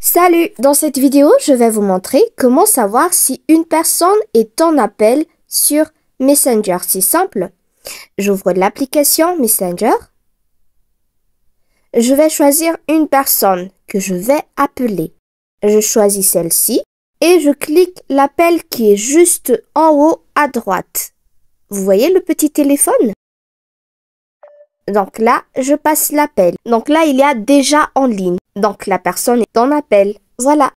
Salut Dans cette vidéo, je vais vous montrer comment savoir si une personne est en appel sur Messenger. C'est simple. J'ouvre l'application Messenger. Je vais choisir une personne que je vais appeler. Je choisis celle-ci et je clique l'appel qui est juste en haut à droite. Vous voyez le petit téléphone donc là, je passe l'appel. Donc là, il y a déjà en ligne. Donc la personne est en appel. Voilà.